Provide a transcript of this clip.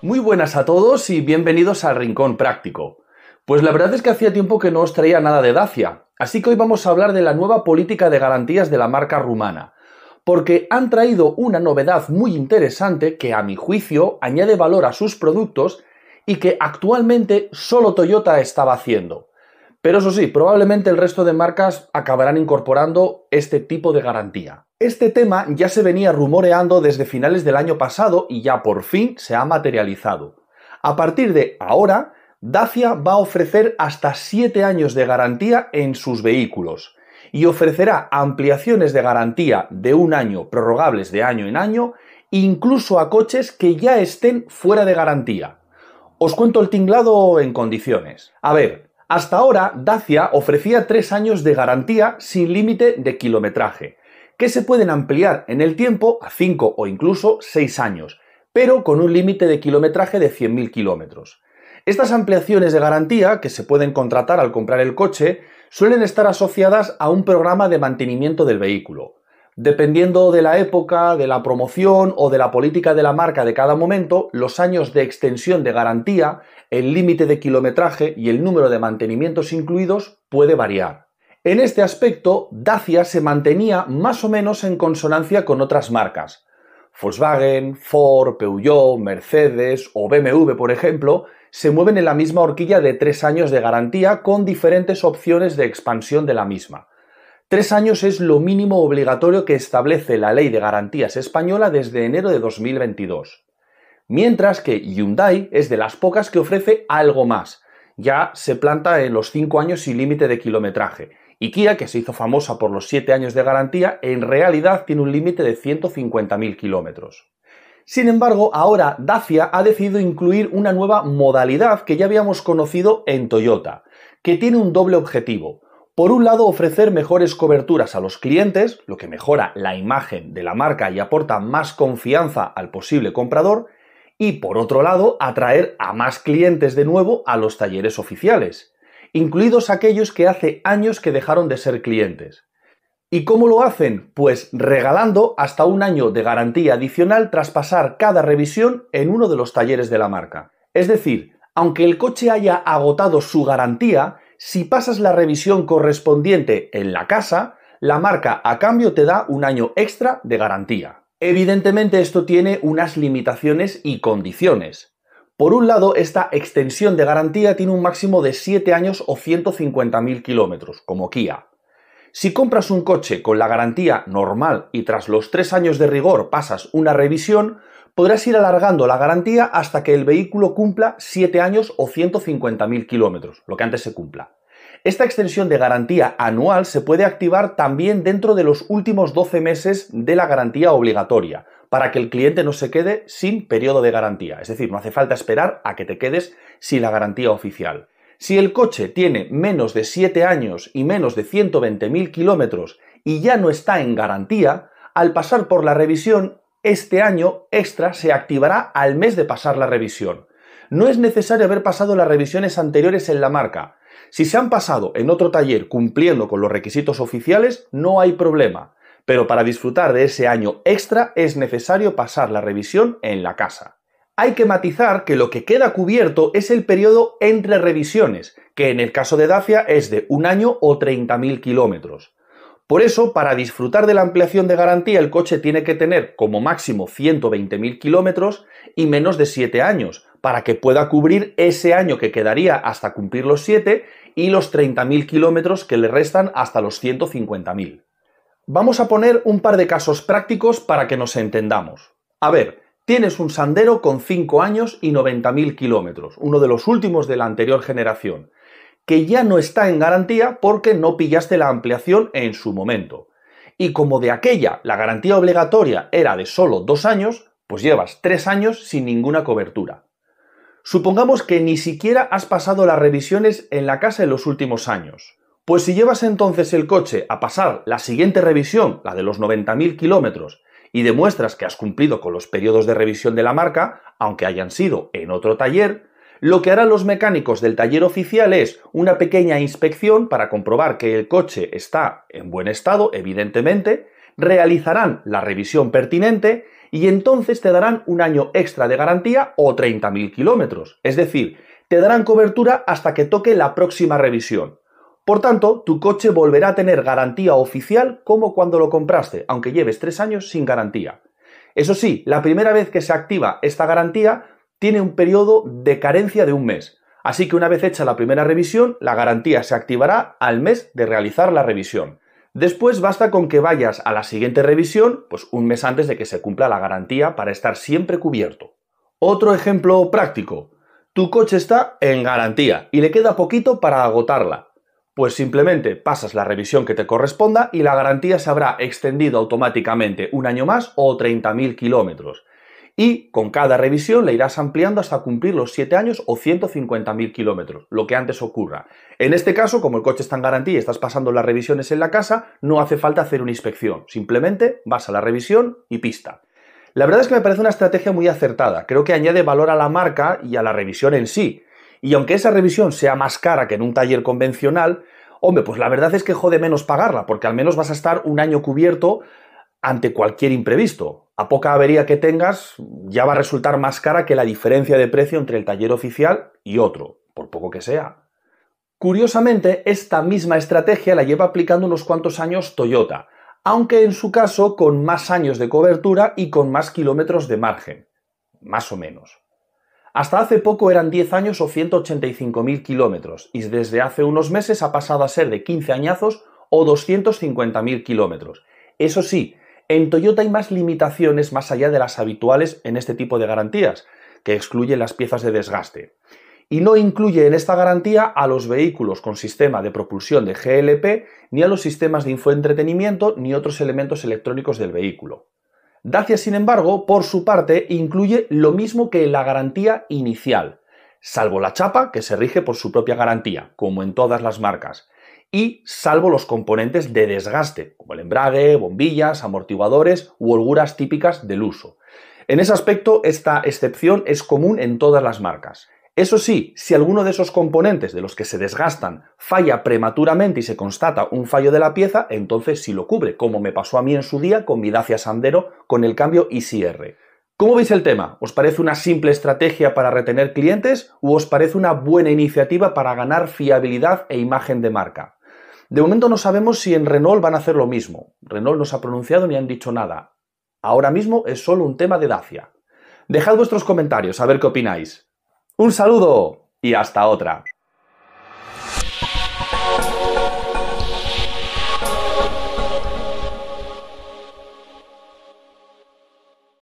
Muy buenas a todos y bienvenidos al Rincón Práctico. Pues la verdad es que hacía tiempo que no os traía nada de Dacia, así que hoy vamos a hablar de la nueva política de garantías de la marca rumana, porque han traído una novedad muy interesante que a mi juicio añade valor a sus productos y que actualmente solo Toyota estaba haciendo. Pero eso sí, probablemente el resto de marcas acabarán incorporando este tipo de garantía. Este tema ya se venía rumoreando desde finales del año pasado y ya por fin se ha materializado. A partir de ahora, Dacia va a ofrecer hasta 7 años de garantía en sus vehículos y ofrecerá ampliaciones de garantía de un año prorrogables de año en año, incluso a coches que ya estén fuera de garantía. Os cuento el tinglado en condiciones. A ver, hasta ahora Dacia ofrecía 3 años de garantía sin límite de kilometraje que se pueden ampliar en el tiempo a 5 o incluso 6 años, pero con un límite de kilometraje de 100.000 kilómetros. Estas ampliaciones de garantía, que se pueden contratar al comprar el coche, suelen estar asociadas a un programa de mantenimiento del vehículo. Dependiendo de la época, de la promoción o de la política de la marca de cada momento, los años de extensión de garantía, el límite de kilometraje y el número de mantenimientos incluidos puede variar. En este aspecto, Dacia se mantenía más o menos en consonancia con otras marcas. Volkswagen, Ford, Peugeot, Mercedes o BMW, por ejemplo, se mueven en la misma horquilla de tres años de garantía con diferentes opciones de expansión de la misma. Tres años es lo mínimo obligatorio que establece la ley de garantías española desde enero de 2022. Mientras que Hyundai es de las pocas que ofrece algo más. Ya se planta en los cinco años sin límite de kilometraje Ikea, que se hizo famosa por los 7 años de garantía, en realidad tiene un límite de 150.000 kilómetros. Sin embargo, ahora Dacia ha decidido incluir una nueva modalidad que ya habíamos conocido en Toyota, que tiene un doble objetivo. Por un lado, ofrecer mejores coberturas a los clientes, lo que mejora la imagen de la marca y aporta más confianza al posible comprador, y por otro lado, atraer a más clientes de nuevo a los talleres oficiales incluidos aquellos que hace años que dejaron de ser clientes. ¿Y cómo lo hacen? Pues regalando hasta un año de garantía adicional tras pasar cada revisión en uno de los talleres de la marca. Es decir, aunque el coche haya agotado su garantía, si pasas la revisión correspondiente en la casa, la marca a cambio te da un año extra de garantía. Evidentemente esto tiene unas limitaciones y condiciones. Por un lado, esta extensión de garantía tiene un máximo de 7 años o 150.000 kilómetros, como Kia. Si compras un coche con la garantía normal y tras los 3 años de rigor pasas una revisión, podrás ir alargando la garantía hasta que el vehículo cumpla 7 años o 150.000 kilómetros, lo que antes se cumpla. Esta extensión de garantía anual se puede activar también dentro de los últimos 12 meses de la garantía obligatoria, para que el cliente no se quede sin periodo de garantía. Es decir, no hace falta esperar a que te quedes sin la garantía oficial. Si el coche tiene menos de 7 años y menos de 120.000 kilómetros y ya no está en garantía, al pasar por la revisión, este año extra se activará al mes de pasar la revisión. No es necesario haber pasado las revisiones anteriores en la marca, si se han pasado en otro taller cumpliendo con los requisitos oficiales, no hay problema, pero para disfrutar de ese año extra es necesario pasar la revisión en la casa. Hay que matizar que lo que queda cubierto es el periodo entre revisiones, que en el caso de Dacia es de un año o 30.000 kilómetros. Por eso, para disfrutar de la ampliación de garantía, el coche tiene que tener como máximo 120.000 kilómetros y menos de 7 años, para que pueda cubrir ese año que quedaría hasta cumplir los 7 y los 30.000 kilómetros que le restan hasta los 150.000. Vamos a poner un par de casos prácticos para que nos entendamos. A ver, tienes un sandero con 5 años y 90.000 kilómetros, uno de los últimos de la anterior generación, que ya no está en garantía porque no pillaste la ampliación en su momento. Y como de aquella la garantía obligatoria era de solo 2 años, pues llevas 3 años sin ninguna cobertura. Supongamos que ni siquiera has pasado las revisiones en la casa en los últimos años. Pues si llevas entonces el coche a pasar la siguiente revisión, la de los 90.000 kilómetros, y demuestras que has cumplido con los periodos de revisión de la marca, aunque hayan sido en otro taller, lo que harán los mecánicos del taller oficial es una pequeña inspección para comprobar que el coche está en buen estado, evidentemente, realizarán la revisión pertinente y entonces te darán un año extra de garantía o 30.000 kilómetros. Es decir, te darán cobertura hasta que toque la próxima revisión. Por tanto, tu coche volverá a tener garantía oficial como cuando lo compraste, aunque lleves tres años sin garantía. Eso sí, la primera vez que se activa esta garantía tiene un periodo de carencia de un mes. Así que una vez hecha la primera revisión, la garantía se activará al mes de realizar la revisión. Después basta con que vayas a la siguiente revisión, pues un mes antes de que se cumpla la garantía para estar siempre cubierto. Otro ejemplo práctico. Tu coche está en garantía y le queda poquito para agotarla. Pues simplemente pasas la revisión que te corresponda y la garantía se habrá extendido automáticamente un año más o 30.000 kilómetros y con cada revisión la irás ampliando hasta cumplir los 7 años o 150.000 kilómetros, lo que antes ocurra. En este caso, como el coche está en garantía y estás pasando las revisiones en la casa, no hace falta hacer una inspección, simplemente vas a la revisión y pista. La verdad es que me parece una estrategia muy acertada, creo que añade valor a la marca y a la revisión en sí. Y aunque esa revisión sea más cara que en un taller convencional, hombre, pues la verdad es que jode menos pagarla, porque al menos vas a estar un año cubierto ante cualquier imprevisto a poca avería que tengas, ya va a resultar más cara que la diferencia de precio entre el taller oficial y otro, por poco que sea. Curiosamente, esta misma estrategia la lleva aplicando unos cuantos años Toyota, aunque en su caso con más años de cobertura y con más kilómetros de margen, más o menos. Hasta hace poco eran 10 años o 185.000 kilómetros, y desde hace unos meses ha pasado a ser de 15 añazos o 250.000 kilómetros. Eso sí, en Toyota hay más limitaciones más allá de las habituales en este tipo de garantías, que excluyen las piezas de desgaste. Y no incluye en esta garantía a los vehículos con sistema de propulsión de GLP, ni a los sistemas de infoentretenimiento, ni otros elementos electrónicos del vehículo. Dacia, sin embargo, por su parte, incluye lo mismo que la garantía inicial, salvo la chapa, que se rige por su propia garantía, como en todas las marcas, y salvo los componentes de desgaste, como el embrague, bombillas, amortiguadores u holguras típicas del uso. En ese aspecto, esta excepción es común en todas las marcas. Eso sí, si alguno de esos componentes de los que se desgastan falla prematuramente y se constata un fallo de la pieza, entonces sí lo cubre, como me pasó a mí en su día con mi Dacia Sandero con el cambio ICR. ¿Cómo veis el tema? ¿Os parece una simple estrategia para retener clientes o os parece una buena iniciativa para ganar fiabilidad e imagen de marca? De momento no sabemos si en Renault van a hacer lo mismo. Renault no se ha pronunciado ni han dicho nada. Ahora mismo es solo un tema de Dacia. Dejad vuestros comentarios, a ver qué opináis. Un saludo y hasta otra.